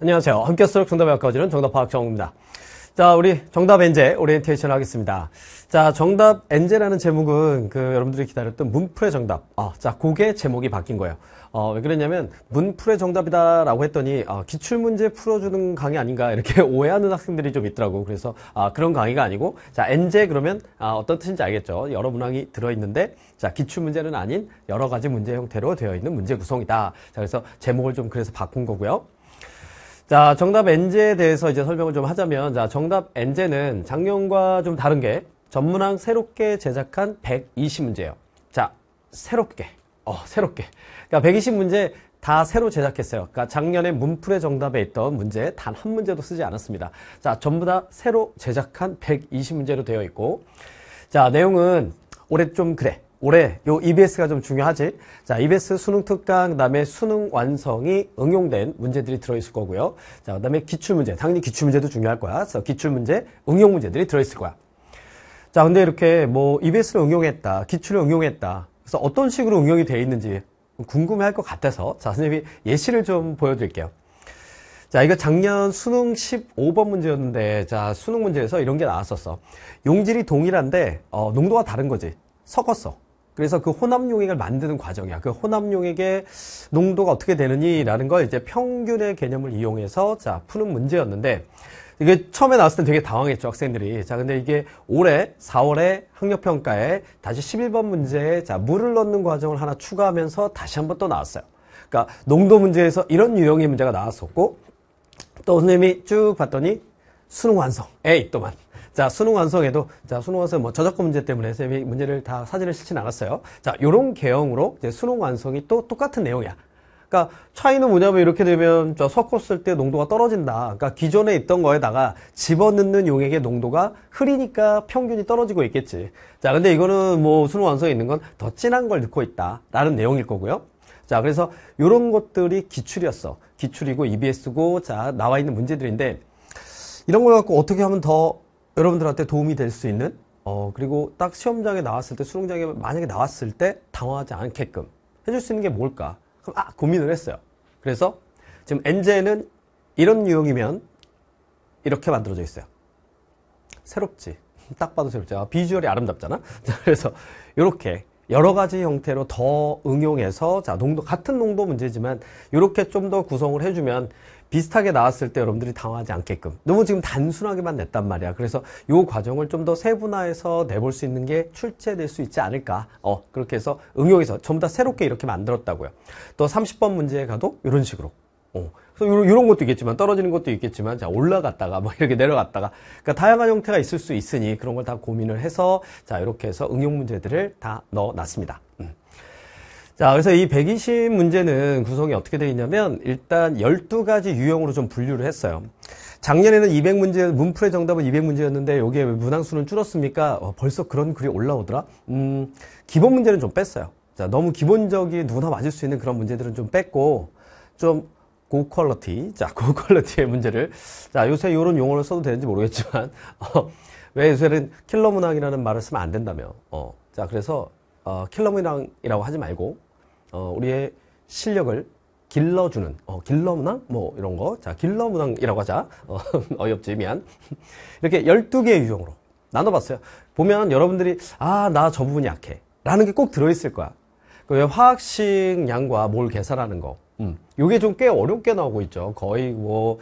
안녕하세요. 함께 수록 정답을 바꿔주는 정답 파악 정우입니다. 자, 우리 정답 엔제 오리엔테이션 하겠습니다. 자, 정답 엔제라는 제목은 그 여러분들이 기다렸던 문풀의 정답. 아, 자, 그게 제목이 바뀐 거예요. 어, 왜 그랬냐면 문풀의 정답이다라고 했더니 아, 기출 문제 풀어주는 강의 아닌가 이렇게 오해하는 학생들이 좀 있더라고. 그래서 아, 그런 강의가 아니고 자, 엔제 그러면 아, 어떤 뜻인지 알겠죠. 여러 문항이 들어 있는데 자, 기출 문제는 아닌 여러 가지 문제 형태로 되어 있는 문제 구성이다. 자, 그래서 제목을 좀 그래서 바꾼 거고요. 자, 정답 엔제에 대해서 이제 설명을 좀 하자면, 자, 정답 엔제는 작년과 좀 다른 게 전문항 새롭게 제작한 120문제예요. 자, 새롭게. 어, 새롭게. 그러니까 120문제 다 새로 제작했어요. 그러니까 작년에 문풀의 정답에 있던 문제 단 한 문제도 쓰지 않았습니다. 자, 전부 다 새로 제작한 120문제로 되어 있고, 자, 내용은 올해 좀 그래. 올해 요 EBS가 좀 중요하지. 자, EBS 수능 특강, 그다음에 수능 완성이 응용된 문제들이 들어 있을 거고요. 자, 그다음에 기출 문제. 당연히 기출 문제도 중요할 거야. 그래서 기출 문제, 응용 문제들이 들어 있을 거야. 자, 근데 이렇게 뭐 EBS를 응용했다. 기출을 응용했다. 그래서 어떤 식으로 응용이 돼 있는지 궁금해 할 것 같아서 자, 선생님이 예시를 좀 보여 드릴게요. 자, 이거 작년 수능 15번 문제였는데 자, 수능 문제에서 이런 게 나왔었어. 용질이 동일한데 어, 농도가 다른 거지. 섞었어. 그래서 그 혼합 용액을 만드는 과정이야. 그 혼합 용액의 농도가 어떻게 되느냐라는걸 이제 평균의 개념을 이용해서 자 푸는 문제였는데 이게 처음에 나왔을 땐 되게 당황했죠 학생들이. 자 근데 이게 올해 4월에 학력평가에 다시 11번 문제에 자 물을 넣는 과정을 하나 추가하면서 다시 한 번 또 나왔어요. 그러니까 농도 문제에서 이런 유형의 문제가 나왔었고 또 선생님이 쭉 봤더니 수능 완성 에 A 또만 자, 수능 완성에도, 자, 수능 완성 뭐 저작권 문제 때문에 선생님이 문제를 다 사진을 실진 않았어요. 자, 요런 개형으로 이제 수능 완성이 또 똑같은 내용이야. 그니까 차이는 뭐냐면 이렇게 되면 섞었을 때 농도가 떨어진다. 그니까 기존에 있던 거에다가 집어넣는 용액의 농도가 흐리니까 평균이 떨어지고 있겠지. 자, 근데 이거는 뭐 수능 완성에 있는 건 더 진한 걸 넣고 있다라는 내용일 거고요. 자, 그래서 이런 것들이 기출이었어. 기출이고 EBS고 자 나와 있는 문제들인데 이런 걸 갖고 어떻게 하면 더 여러분들한테 도움이 될 수 있는 어, 그리고 딱 시험장에 나왔을 때 수능장에 만약에 나왔을 때 당황하지 않게끔 해줄 수 있는 게 뭘까? 그럼 아 고민을 했어요. 그래서 지금 엔제는 이런 유형이면 이렇게 만들어져 있어요. 새롭지. 딱 봐도 새롭지. 아, 비주얼이 아름답잖아. 자, 그래서 이렇게 여러 가지 형태로 더 응용해서 자 농도 같은 농도 문제지만 이렇게 좀 더 구성을 해주면 비슷하게 나왔을 때 여러분들이 당황하지 않게끔 너무 지금 단순하게만 냈단 말이야 그래서 이 과정을 좀 더 세분화해서 내볼 수 있는 게 출제될 수 있지 않을까 어 그렇게 해서 응용해서 전부 다 새롭게 이렇게 만들었다고요 또 30번 문제에 가도 이런 식으로 어. 그 이런 것도 있겠지만 떨어지는 것도 있겠지만 자 올라갔다가 뭐 이렇게 내려갔다가 그러니까 다양한 형태가 있을 수 있으니 그런 걸 다 고민을 해서 자 이렇게 해서 응용 문제들을 다 넣어놨습니다. 음. 자, 그래서 이 120 문제는 구성이 어떻게 되어 있냐면 일단 12가지 유형으로 좀 분류를 했어요. 작년에는 200문제, 문풀의 정답은 200문제였는데 여 이게 문항수는 줄었습니까? 어, 벌써 그런 글이 올라오더라? 음, 기본 문제는 좀 뺐어요. 자, 너무 기본적인 누구나 맞을 수 있는 그런 문제들은 좀 뺐고 좀 고퀄러티, 자, 고퀄러티의 문제를 자, 요새 이런 용어를 써도 되는지 모르겠지만 어, 왜 요새는 킬러 문항이라는 말을 쓰면 안 된다며. 어, 자, 그래서 어, 킬러 문항이라고 하지 말고 어, 우리의 실력을 길러주는 어, 길러문항 뭐 이런 거. 자, 길러문항이라고 하자. 어, 어이없지 미안. 이렇게 12개의 유형으로 나눠봤어요. 보면 여러분들이 아, 나 저 부분이 약해. 라는 게 꼭 들어있을 거야. 그왜 화학식 양과 몰 계산하는 거. 음. 요게 좀 꽤 어렵게 나오고 있죠. 거의 뭐,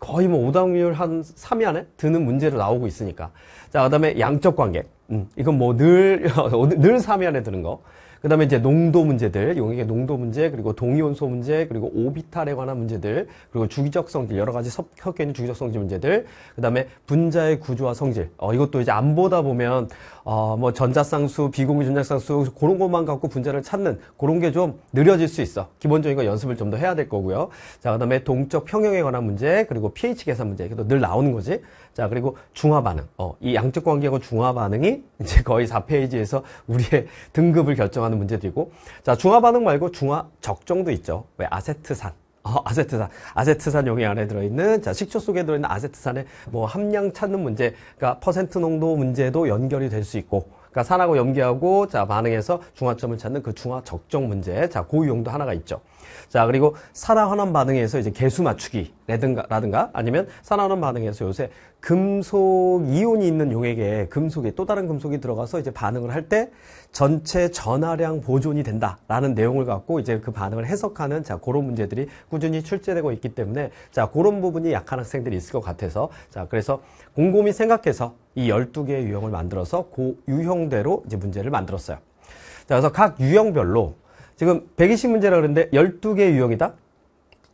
거의 뭐 오답률 한 3위 안에 드는 문제로 나오고 있으니까. 자, 그 다음에 양적 관계. 음. 이건 뭐 늘, 늘 3위 안에 드는 거. 그 다음에 이제 농도 문제들, 용액의 농도 문제, 그리고 동위원소 문제, 그리고 오비탈에 관한 문제들, 그리고 주기적 성질, 여러 가지 섞여 있는 주기적 성질 문제들, 그 다음에 분자의 구조와 성질. 어, 이것도 이제 안 보다 보면, 어, 뭐 전자쌍수, 비공유 전자쌍수, 그런 것만 갖고 분자를 찾는 그런 게 좀 느려질 수 있어. 기본적인 거 연습을 좀 더 해야 될 거고요. 자, 그 다음에 동적 평형에 관한 문제, 그리고 pH 계산 문제, 이것도 늘 나오는 거지. 자, 그리고 중화 반응. 어, 이 양적 관계하고 중화 반응이 이제 거의 4페이지에서 우리의 등급을 결정하는 반응하는 문제도 있고 자 중화 반응 말고 중화 적정도 있죠 왜 아세트산 어, 아세트산 아세트산 용이 안에 들어있는 자 식초 속에 들어있는 아세트산의 뭐 함량 찾는 문제 그러니까 퍼센트 농도 문제도 연결이 될 수 있고 그러니까 산하고 염기하고 자 반응해서 중화점을 찾는 그 중화 적정 문제 자 고유용도 그 하나가 있죠. 자 그리고 산화 환원 반응에서 이제 개수 맞추기라든가 라든가 아니면 산화 환원 반응에서 요새 금속 이온이 있는 용액에 금속에또 다른 금속이 들어가서 이제 반응을 할 때 전체 전하량 보존이 된다라는 내용을 갖고 이제 그 반응을 해석하는 자 그런 문제들이 꾸준히 출제되고 있기 때문에 자 그런 부분이 약한 학생들이 있을 것 같아서 자 그래서 곰곰이 생각해서 이 12개의 유형을 만들어서 그 유형대로 이제 문제를 만들었어요. 자 그래서 각 유형별로 지금 120문제라 그러는데 12개의 유형이다.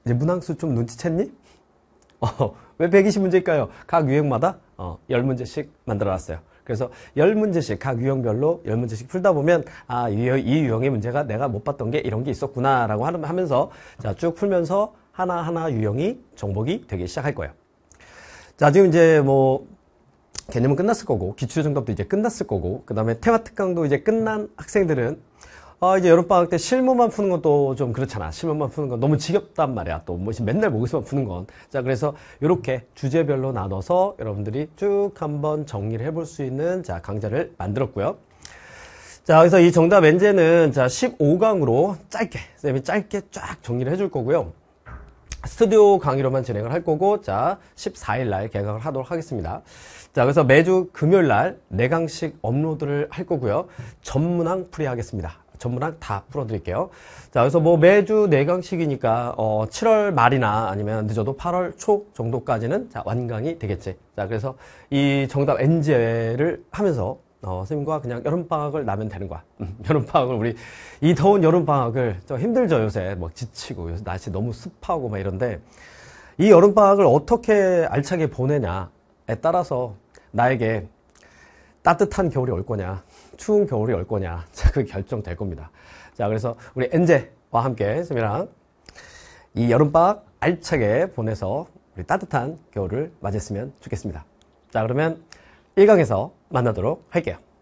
이제 문항수 좀 눈치챘니? 어, 왜 120문제일까요? 각 유형마다 어, 10문제씩 만들어놨어요. 그래서 10문제씩 각 유형별로 10문제씩 풀다 보면 아, 이, 이 유형의 문제가 내가 못 봤던 게 이런 게 있었구나라고 하면서 자, 쭉 풀면서 하나하나 유형이 정복이 되기 시작할 거예요. 자, 지금 이제 뭐 개념은 끝났을 거고 기출 정답도 이제 끝났을 거고 그다음에 테마 특강도 이제 끝난 학생들은 아, 이제 여름방학 때 실무만 푸는 것도 좀 그렇잖아. 실무만 푸는 건 너무 지겹단 말이야. 또 뭐, 맨날 모기서만 푸는 건. 자, 그래서 이렇게 주제별로 나눠서 여러분들이 쭉 한번 정리를 해볼 수 있는 자, 강좌를 만들었고요. 자, 그래서 이 정답 렌제는 자, 15강으로 짧게, 쌤이 짧게 쫙 정리를 해줄 거고요. 스튜디오 강의로만 진행을 할 거고, 자, 14일 날 개강을 하도록 하겠습니다. 자, 그래서 매주 금요일 날 4강씩 업로드를 할 거고요. 전문항 풀이 하겠습니다. 전문학 다 풀어드릴게요. 자, 그래서 뭐 매주 4강씩이니까 어, 7월 말이나 아니면 늦어도 8월 초 정도까지는 자, 완강이 되겠지. 자, 그래서 이 정답 n 제를 하면서 어, 선생님과 그냥 여름방학을 나면 되는 거야. 음, 여름방학을 우리 이 더운 여름방학을 좀 힘들죠, 요새. 막 뭐 지치고, 요새 날씨 너무 습하고 막 이런데 이 여름방학을 어떻게 알차게 보내냐에 따라서 나에게 따뜻한 겨울이 올 거냐. 추운 겨울이 올 거냐 자, 그 결정될 겁니다. 자 그래서 우리 엔제와 함께 쌤이랑 이 여름방학 알차게 보내서 우리 따뜻한 겨울을 맞았으면 좋겠습니다. 자 그러면 1강에서 만나도록 할게요.